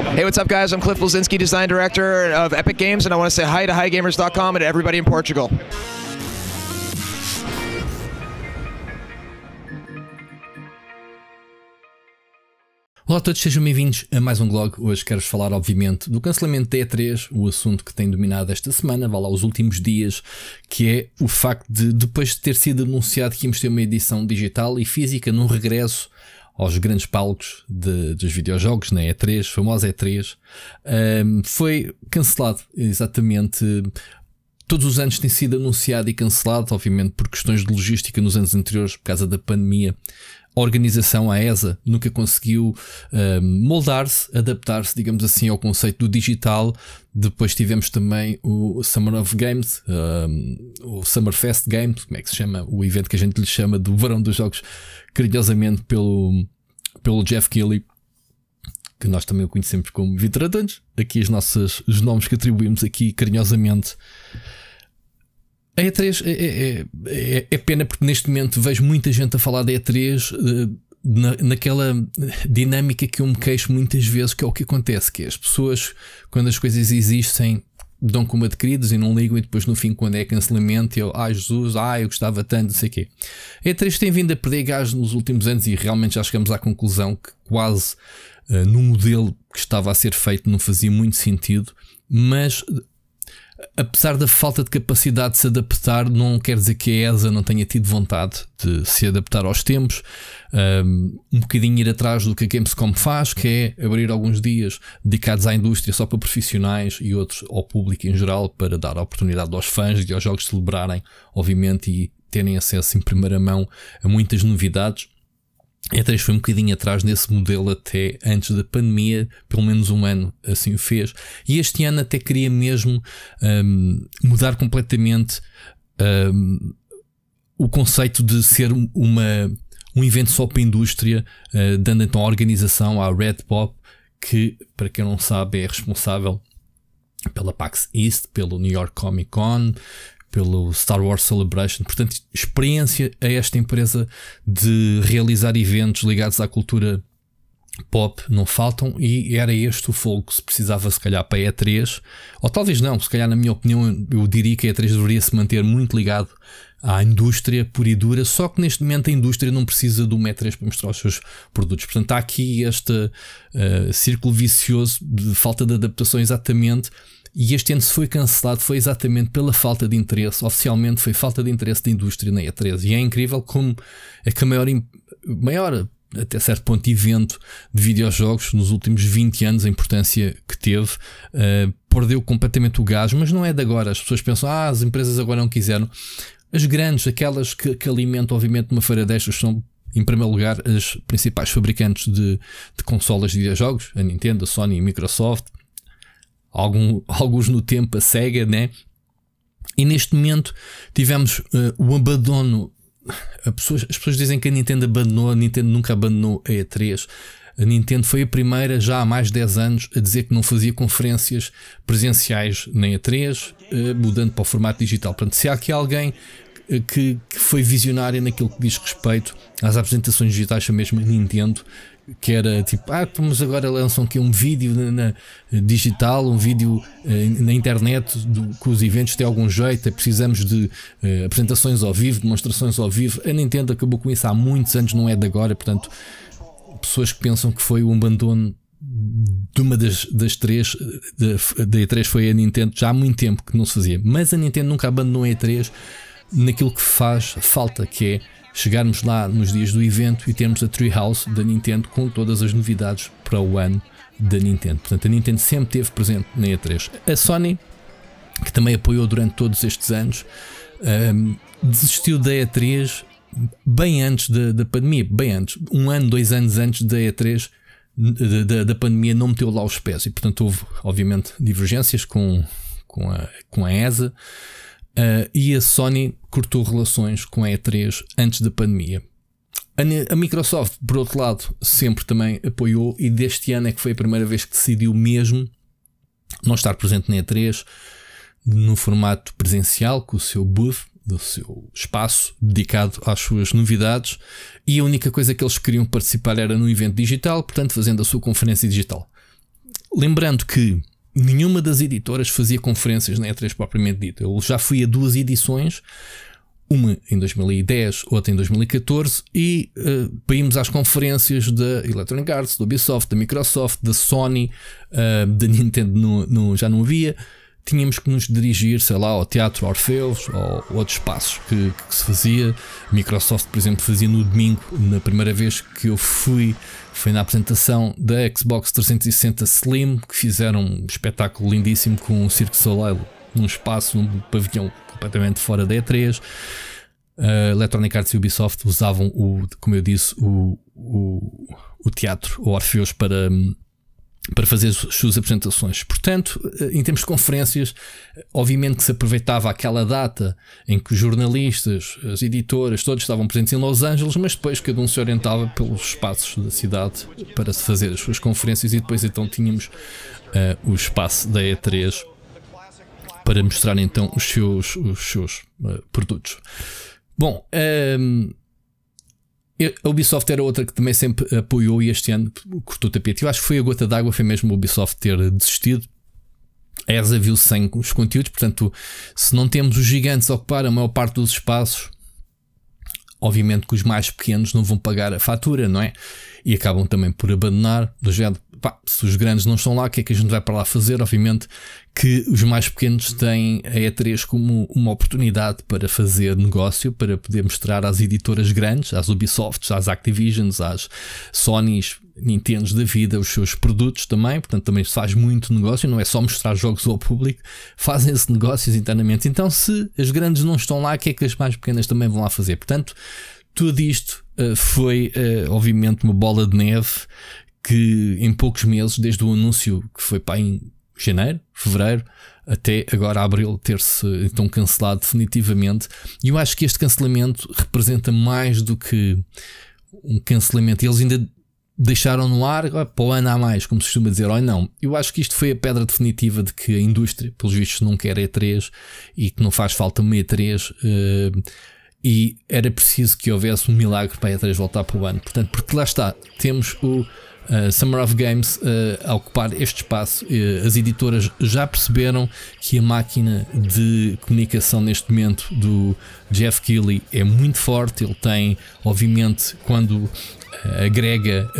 Hey, what's up, guys? I'm Cliff Blazinski, design director of Epic Games, and I want to say hi to and to everybody in Portugal. Olá a todos, sejam bem-vindos a mais um blog. Hoje quero-vos falar, obviamente, do cancelamento da E3, o assunto que tem dominado esta semana, vá lá, os últimos dias, que é o facto de, depois de ter sido anunciado que íamos ter uma edição digital e física num regresso aos grandes palcos de, dos videojogos, na né? E3, famosa E3, um, foi cancelado, exatamente. Todos os anos tem sido anunciado e cancelado, obviamente por questões de logística nos anos anteriores, por causa da pandemia, organização, a ESA, nunca conseguiu uh, moldar-se, adaptar-se, digamos assim, ao conceito do digital. Depois tivemos também o Summer of Games, uh, o Summer Fest Games, como é que se chama? O evento que a gente lhe chama do Verão dos Jogos, carinhosamente pelo, pelo Jeff Kelly, que nós também o conhecemos como Vitor Aqui as nossas, os nomes que atribuímos aqui carinhosamente a E3 é é, é, é, é, pena porque neste momento vejo muita gente a falar da E3 eh, na, naquela dinâmica que eu me queixo muitas vezes, que é o que acontece, que é as pessoas, quando as coisas existem, dão como adquiridos e não ligam, e depois no fim, quando é cancelamento, eu, ai Jesus, ai eu gostava tanto, não sei o quê. A E3 tem vindo a perder gás nos últimos anos e realmente já chegamos à conclusão que quase uh, no modelo que estava a ser feito não fazia muito sentido, mas apesar da falta de capacidade de se adaptar, não quer dizer que a ESA não tenha tido vontade de se adaptar aos tempos, um bocadinho ir atrás do que a Gamescom faz, que é abrir alguns dias dedicados à indústria só para profissionais e outros ao público em geral, para dar a oportunidade aos fãs e aos jogos celebrarem, obviamente, e terem acesso em primeira mão a muitas novidades. E3 foi um bocadinho atrás nesse modelo até antes da pandemia, pelo menos um ano assim o fez. E este ano até queria mesmo um, mudar completamente um, o conceito de ser uma, um evento só para a indústria, uh, dando então a organização à Red Pop, que, para quem não sabe, é responsável pela PAX East, pelo New York Comic Con, pelo Star Wars Celebration. Portanto, experiência a esta empresa de realizar eventos ligados à cultura pop não faltam e era este o fogo que se precisava se calhar para a E3 ou talvez não, se calhar na minha opinião eu diria que a E3 deveria se manter muito ligado à indústria pura e dura só que neste momento a indústria não precisa do E3 para mostrar os seus produtos portanto há aqui este uh, círculo vicioso de falta de adaptação exatamente e este ano se foi cancelado foi exatamente pela falta de interesse, oficialmente foi falta de interesse da indústria na E3. E é incrível como é que a maior, maior até certo ponto, evento de videojogos nos últimos 20 anos, a importância que teve, uh, perdeu completamente o gás, mas não é de agora. As pessoas pensam, ah, as empresas agora não quiseram. As grandes, aquelas que, que alimentam, obviamente, uma feira destas, são em primeiro lugar, as principais fabricantes de, de consolas de videojogos, a Nintendo, a Sony e a Microsoft algum, alguns no tempo, a SEGA, né? E neste momento tivemos uh, o abandono. Pessoas, as pessoas dizem que a Nintendo abandonou, a Nintendo nunca abandonou a E3. A Nintendo foi a primeira já há mais de 10 anos a dizer que não fazia conferências presenciais na E3, uh, eh, mudando para o formato digital. Portanto, se há aqui alguém eh, que, que, foi visionária naquilo que diz respeito às apresentações digitais, a mesma Nintendo, que era tipo, ah, então, mas agora lançam aqui um vídeo na, na digital, um vídeo eh, na internet do, que os eventos têm algum jeito, é precisamos de eh, apresentações ao vivo, demonstrações ao vivo. A Nintendo acabou com isso há muitos anos, não é de agora, portanto, pessoas que pensam que foi o abandono de uma das, das três, da, da E3 foi a Nintendo, já há muito tempo que não se fazia, mas a Nintendo nunca abandonou a E3 naquilo que faz falta, que é chegarmos lá nos dias do evento e termos a Treehouse da Nintendo com todas as novidades para o ano da Nintendo. Portanto, a Nintendo sempre esteve presente na E3. A Sony, que também apoiou durante todos estes anos, um, desistiu da E3 bem antes da, da, pandemia, bem antes, um ano, dois anos antes da E3. Da, da, da pandemia não meteu lá os pés e portanto houve obviamente divergências com, com, a, com a ESA Uh, e a Sony cortou relações com a E3 antes da pandemia. A, a Microsoft, por outro lado, sempre também apoiou, e deste ano é que foi a primeira vez que decidiu mesmo não estar presente na E3 no formato presencial, com o seu booth, do seu espaço dedicado às suas novidades, e a única coisa que eles queriam participar era no evento digital, portanto, fazendo a sua conferência digital. Lembrando que nenhuma das editoras fazia conferências na E3 propriamente dita. Eu já fui a duas edições, uma em 2010, outra em 2014, e uh, eh, vimos às conferências da Electronic Arts, da Ubisoft, da Microsoft, da Sony, uh, da Nintendo no, no, já não havia tínhamos que nos dirigir, sei lá, ao Teatro Orfeus ou outros espaços que, que, se fazia. Microsoft, por exemplo, fazia no domingo, na primeira vez que eu fui, foi na apresentação da Xbox 360 Slim, que fizeram um espetáculo lindíssimo com o Cirque Soleil num espaço, num pavilhão completamente fora da E3. Uh, Electronic Arts e Ubisoft usavam, o, como eu disse, o, o, o teatro, o Orfeus, para hum, para fazer as suas apresentações. Portanto, eh, em termos de conferências, eh, obviamente que se aproveitava aquela data em que os jornalistas, as editoras, todos estavam presentes em Los Angeles, mas depois cada um se orientava pelos espaços da cidade para se fazer as suas conferências e depois então tínhamos uh, o espaço da E3 para mostrar então os seus, os seus uh, produtos. Bom, um, ehm, a Ubisoft era outra que também sempre apoiou e este ano cortou o tapete. Eu acho que foi a gota d'água, foi mesmo a Ubisoft ter desistido. A ESA viu sem os conteúdos, portanto, se não temos os gigantes a ocupar a maior parte dos espaços, obviamente que os mais pequenos não vão pagar a fatura, não é? E acabam também por abandonar do género pá, se os grandes não estão lá, o que é que a gente vai para lá fazer? Obviamente que os mais pequenos têm a E3 como uma oportunidade para fazer negócio, para poder mostrar às editoras grandes, às Ubisofts, às Activisions, às Sonys, Nintendos da vida os seus produtos também, portanto também se faz muito negócio, não é só mostrar jogos ao público, fazem-se negócios internamente. Então, se as grandes não estão lá, o que é que as mais pequenas também vão lá fazer? Portanto, tudo isto uh, foi, uh, obviamente, uma bola de neve que em poucos meses, desde o anúncio que foi para em janeiro, fevereiro, até agora abril ter-se então cancelado definitivamente. E eu acho que este cancelamento representa mais do que um cancelamento. Eles ainda deixaram no ar para o ano a mais, como se costuma dizer. ou não, eu acho que isto foi a pedra definitiva de que a indústria, pelos vistos, não quer E3 e que não faz falta uma E3. Uh, eh, e era preciso que houvesse um milagre para a E3 voltar para o ano. Portanto, porque lá está, temos o Uh, Summer of Games uh, a ocupar este espaço. Uh, as editoras já perceberam que a máquina de comunicação neste momento do Jeff Keighley é muito forte. Ele tem, obviamente, quando agrega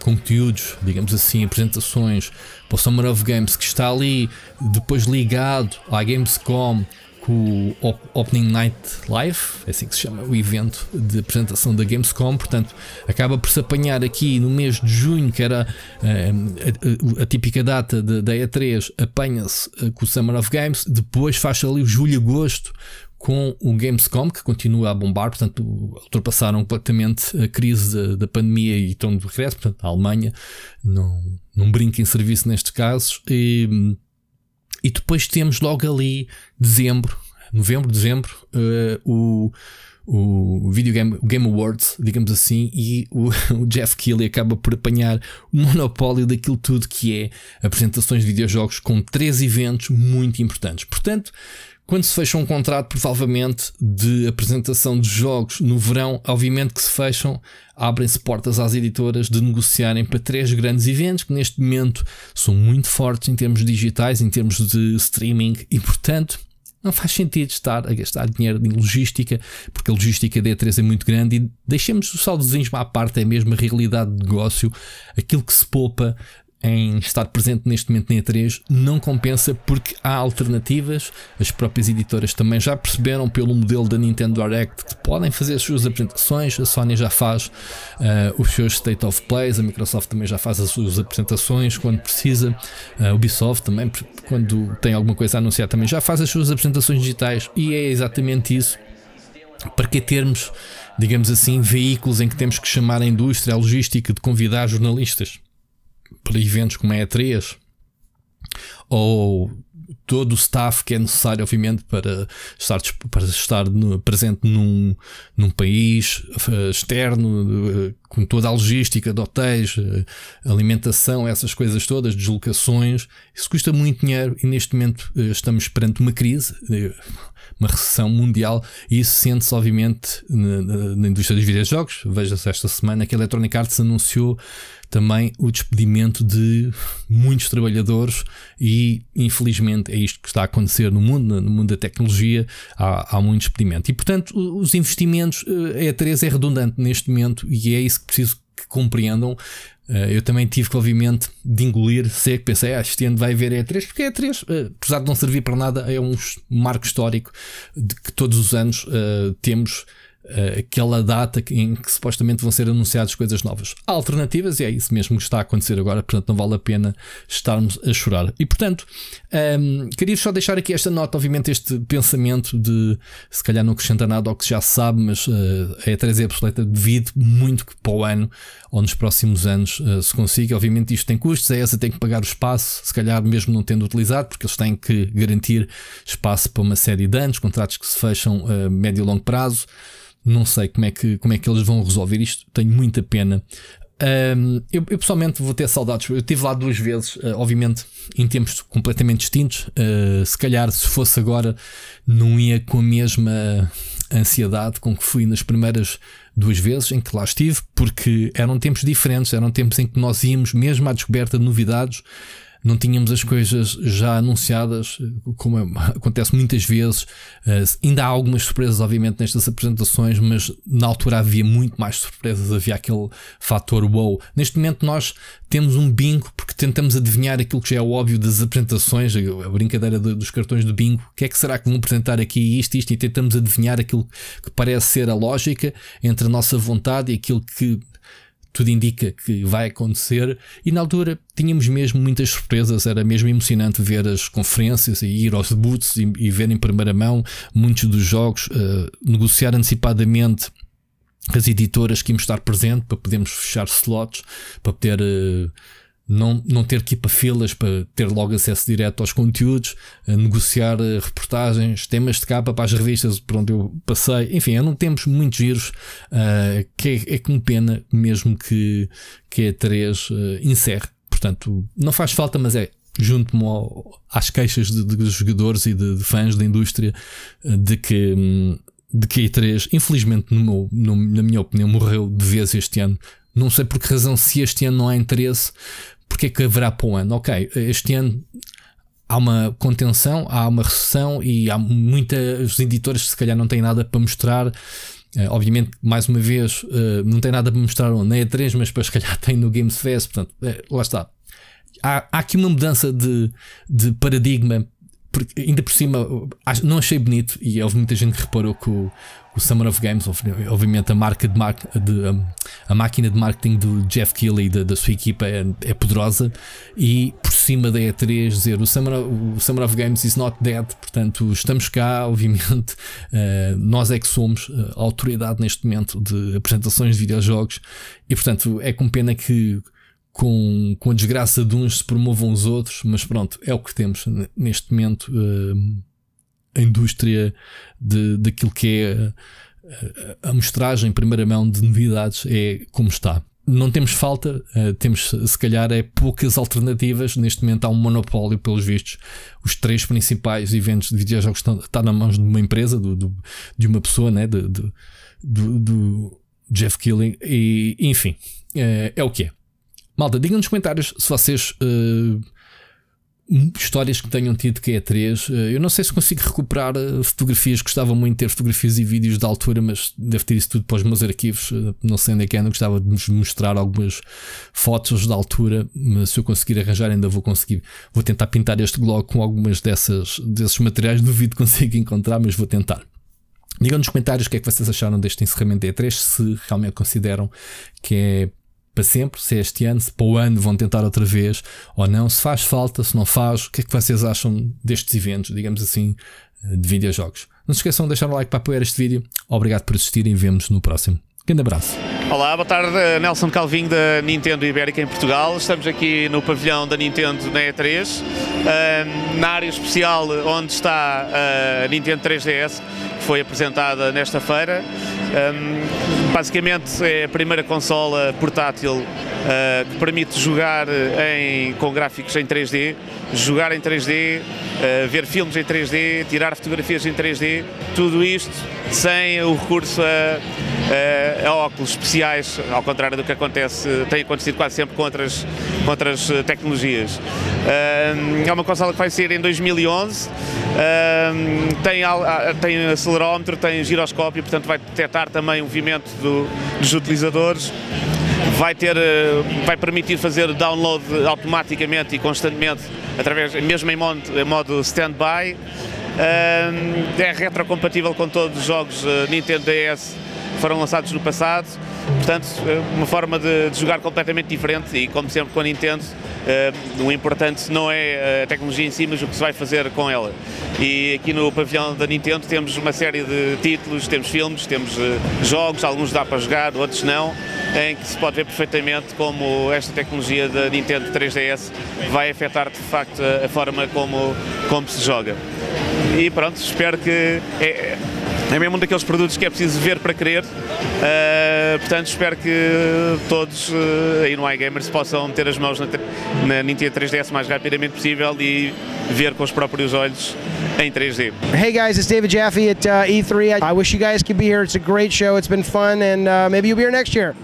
conteúdos, digamos assim, apresentações para o Summer of Games que está ali depois ligado à Gamescom o Opening Night Live, é assim que se chama o evento de apresentação da Gamescom, portanto acaba por se apanhar aqui no mês de junho, que era eh, a, a, a típica data da E3, apanha-se eh, com o Summer of Games, depois faz ali o julho e agosto com o Gamescom, que continua a bombar, portanto, ultrapassaram completamente a crise da, pandemia e estão de regresso, portanto, a Alemanha não, não brinca em serviço nestes casos. E, hum, e depois temos logo ali, dezembro, novembro, dezembro, uh, o, o Video Game, o Game Awards, digamos assim, e o, o Jeff Keighley acaba por apanhar o monopólio daquilo tudo que é apresentações de videojogos com três eventos muito importantes. Portanto, quando se fecha um contrato, provavelmente, de apresentação de jogos no verão, obviamente que se fecham, abrem-se portas às editoras de negociarem para três grandes eventos que neste momento são muito fortes em termos digitais, em termos de streaming e, portanto, não faz sentido estar a gastar dinheiro em logística, porque a logística da E3 é muito grande e deixemos os saldozinhos à parte, é mesmo a realidade de negócio, aquilo que se poupa em estar presente neste momento na E3 não compensa porque há alternativas. As próprias editoras também já perceberam pelo modelo da Nintendo Direct que podem fazer as suas apresentações. A Sony já faz uh, os seus State of Plays, a Microsoft também já faz as suas apresentações quando precisa, a eh, Ubisoft também, quando tem alguma coisa a anunciar, também já faz as suas apresentações digitais e é exatamente isso. Para que termos, digamos assim, veículos em que temos que chamar a indústria, a logística de convidar jornalistas? para eventos como a E3 ou todo o staff que é necessário, obviamente, para estar, para estar presente num, num país externo, eh, com toda a logística de hotéis, eh, alimentação, essas coisas todas, deslocações. Isso custa muito dinheiro e neste momento eh, estamos perante uma crise, uma recessão mundial, e isso sente-se, obviamente, na, na, indústria dos videojogos. Veja-se esta semana que a Electronic Arts anunciou também o despedimento de muitos trabalhadores e infelizmente é isto que está a acontecer no mundo, no mundo da tecnologia, há, há muito despedimento. E portanto os investimentos, eh, a E3 é redundante neste momento e é isso que preciso que compreendam. Eh, eu também tive que, obviamente, de engolir seco. Pensei, ah, este ano vai haver E3, porque E3, eh, apesar de não servir para nada, é um marco histórico de que todos os anos uh, temos eh, aquela data em que supostamente vão ser anunciadas coisas novas. Há alternativas e é isso mesmo que está a acontecer agora, portanto não vale a pena estarmos a chorar. E portanto, um, ehm, queria só deixar aqui esta nota, obviamente, este pensamento de se calhar não acrescenta nada ao que já sabe, mas uh, a E3 devido muito que para o ano ou nos próximos anos uh, se consiga. Obviamente isto tem custos, a é essa tem que pagar o espaço, se calhar mesmo não tendo utilizado, porque eles têm que garantir espaço para uma série de anos, contratos que se fecham a médio e longo prazo. Não sei como é que, como é que eles vão resolver isto. Tenho muita pena. Um, eu, eu, pessoalmente vou ter saudades. Eu estive lá duas vezes, uh, obviamente, em tempos completamente distintos. Uh, se calhar, se fosse agora, não ia com a mesma ansiedade com que fui nas primeiras duas vezes em que lá estive, porque eram tempos diferentes, eram tempos em que nós íamos mesmo à descoberta de novidades não tínhamos as coisas já anunciadas, como é- acontece muitas vezes. Eh, ainda há algumas surpresas, obviamente, nestas apresentações, mas na altura havia muito mais surpresas, havia aquele fator wow. Neste momento nós temos um bingo porque tentamos adivinhar aquilo que já é óbvio das apresentações, a brincadeira dos cartões do bingo. O que é que será que vão apresentar aqui isto, isto, e tentamos adivinhar aquilo que parece ser a lógica entre a nossa vontade e aquilo que tudo indica que vai acontecer. E na altura tínhamos mesmo muitas surpresas, era mesmo emocionante ver as conferências e ir aos debuts e, e ver em primeira mão muitos dos jogos, uh, negociar antecipadamente as editoras que iam estar presente para podermos fechar slots, para poder. Uh, não, não ter que ir para filas para ter logo acesso direto aos conteúdos, negociar eh, reportagens, temas de capa para as revistas por onde eu passei. Enfim, eram tempos muito giros, uh, que é, é com pena mesmo que, que a 3 uh, eh, encerre. Portanto, não faz falta, mas é junto-me às queixas de, de, jogadores e de, de, fãs da indústria de que, hum, de que a E3, infelizmente, no meu, no, na minha opinião, morreu de vez este ano. Não sei por que razão, se este ano não há interesse, porque é que haverá para um ano? Ok, este ano há uma contenção, há uma recessão e há muitas editoras que se calhar não têm nada para mostrar. Eh, obviamente, mais uma vez, eh, não tem nada para mostrar na E3, mas para se calhar tem no Games Fest, portanto, eh, lá está. Há, há aqui uma mudança de, de paradigma porque ainda por cima, não achei bonito, e houve muita gente que reparou que o, o Summer of Games, obviamente a marca de, mar, de, a máquina de marketing do Jeff Keighley e da, da sua equipa é, é, poderosa e por cima da E3 dizer o Summer, of, o Summer of Games is not dead, portanto estamos cá, obviamente, uh, nós é que somos eh, a autoridade neste momento de apresentações de videojogos e portanto é com pena que com, com a desgraça de uns se promovam os outros, mas pronto, é o que temos neste momento. Uh, a indústria de, daquilo que é a mostragem primeira mão de novidades é como está. Não temos falta, eh, temos se calhar é poucas alternativas. Neste momento há um monopólio, pelos vistos. Os três principais eventos de videojogos estão, estão na mãos de uma empresa, do, do, de uma pessoa, né? do, do, do Jeff Killing. E, enfim, é, é o que é. Malta, digam nos comentários se vocês uh, histórias que tenham tido que é 3 eh, Eu não sei se consigo recuperar eh, fotografias, gostava muito de ter fotografias e vídeos da altura, mas devo ter isso tudo para os meus arquivos. Eh, não sei onde é que ando, gostava de mostrar algumas fotos da altura, mas se eu conseguir arranjar, ainda vou conseguir. Vou tentar pintar este blog com algumas dessas, desses materiais, duvido que consiga encontrar, mas vou tentar. Digam nos comentários o que é que vocês acharam deste encerramento de E3, se realmente consideram que é para sempre, se é este ano, se para o ano vão tentar outra vez ou não, se faz falta, se não faz, o que é que vocês acham destes eventos, digamos assim, eh, de videojogos. Não se esqueçam de deixar o um like para apoiar este vídeo. Obrigado por assistirem e vemos no próximo. Grande abraço. Olá, boa tarde, Nelson Calvinho da Nintendo Ibérica em Portugal. Estamos aqui no pavilhão da Nintendo na E3, eh, na área especial onde está eh, a Nintendo 3DS, que foi apresentada nesta feira. Basicamente é a primeira consola portátil uh, que permite jogar em, com gráficos em 3D, jogar em 3D, uh, eh, ver filmes em 3D, tirar fotografias em 3D, tudo isto sem o recurso a, a, eh, a óculos especiais, ao contrário do que acontece, tem acontecido quase sempre com outras com outras eh, tecnologias. É uma consola que vai sair em 2011, tem, ah, tem acelerómetro, tem giroscópio, portanto vai detectar também o movimento do, dos utilizadores vai ter, eh, vai permitir fazer download automaticamente e constantemente, através, mesmo em modo, em modo stand-by. É retrocompatível com todos os jogos eh, Nintendo DS que foram lançados no passado. Portanto, é uma forma de, de, jogar completamente diferente e, como sempre com a Nintendo, uh, eh, o importante não é a tecnologia em si, mas o que se vai fazer com ela. E aqui no pavilhão da Nintendo temos uma série de títulos, temos filmes, temos uh, jogos, alguns dá para jogar, outros não, em que se pode ver perfeitamente como esta tecnologia da Nintendo 3DS vai afetar de facto a, a forma como, como se joga. E pronto, espero que. É, é mesmo um daqueles produtos que é preciso ver para querer. Uh, portanto, espero que todos uh, aí no iGamers possam meter as mãos na, na Nintendo 3DS o mais rapidamente possível e ver com os próprios olhos em 3D. Hey guys, it's David Jaffe at uh, ah, E3. I wish you guys could be here. It's a great show. It's been fun and maybe you'll be here next year.